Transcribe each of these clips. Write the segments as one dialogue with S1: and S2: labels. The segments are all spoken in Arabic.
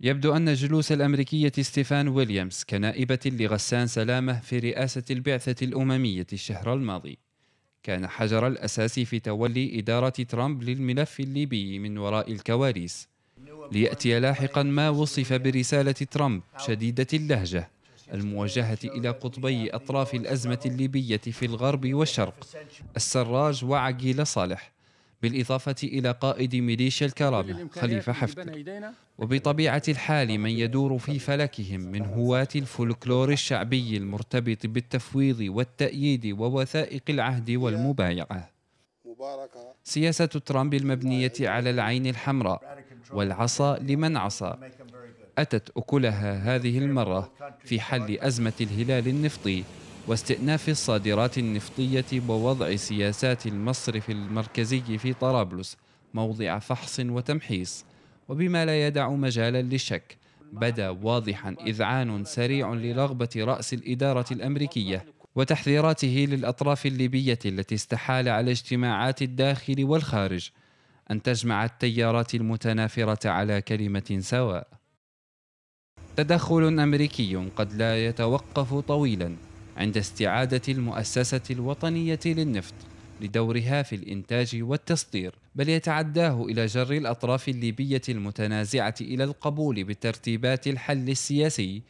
S1: يبدو أن جلوس الأمريكية ستيفان ويليامز كنائبة لغسان سلامة في رئاسة البعثة الأممية الشهر الماضي كان حجر الأساس في تولي إدارة ترامب للملف الليبي من وراء الكواليس ليأتي لاحقا ما وصف برسالة ترامب شديدة اللهجة الموجهة إلى قطبي أطراف الأزمة الليبية في الغرب والشرق السراج وعقيل صالح بالإضافة إلى قائد ميليشيا الكرامة خليفة حفتر وبطبيعة الحال من يدور في فلكهم من هواة الفولكلور الشعبي المرتبط بالتفويض والتأييد ووثائق العهد والمبايعة سياسة ترامب المبنية على العين الحمراء والعصا لمن عصى أتت أكلها هذه المرة في حل أزمة الهلال النفطي واستئناف الصادرات النفطية ووضع سياسات المصرف المركزي في طرابلس موضع فحص وتمحيص وبما لا يدع مجالا للشك بدا واضحا إذعان سريع لرغبة رأس الإدارة الأمريكية وتحذيراته للأطراف الليبية التي استحال على اجتماعات الداخل والخارج أن تجمع التيارات المتنافرة على كلمة سواء تدخل أمريكي قد لا يتوقف طويلا عند استعادة المؤسسة الوطنية للنفط لدورها في الإنتاج والتصدير بل يتعداه إلى جر الأطراف الليبية المتنازعة إلى القبول بترتيبات الحل السياسي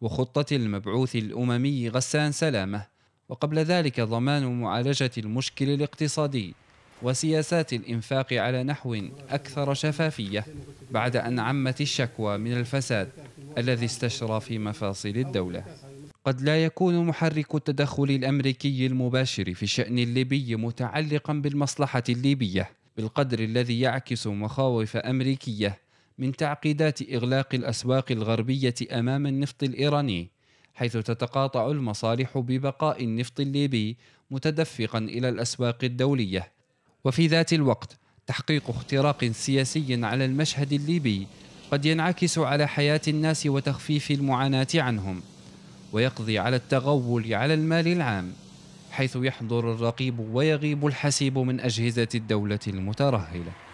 S1: وخطة المبعوث الأممي غسان سلامة وقبل ذلك ضمان معالجة المشكل الاقتصادي وسياسات الإنفاق على نحو أكثر شفافية بعد أن عمت الشكوى من الفساد الذي استشرى في مفاصل الدولة قد لا يكون محرك التدخل الامريكي المباشر في الشان الليبي متعلقا بالمصلحه الليبيه بالقدر الذي يعكس مخاوف امريكيه من تعقيدات اغلاق الاسواق الغربيه امام النفط الايراني حيث تتقاطع المصالح ببقاء النفط الليبي متدفقا الى الاسواق الدوليه وفي ذات الوقت تحقيق اختراق سياسي على المشهد الليبي قد ينعكس على حياه الناس وتخفيف المعاناه عنهم ويقضي على التغول على المال العام حيث يحضر الرقيب ويغيب الحسيب من أجهزة الدولة المترهلة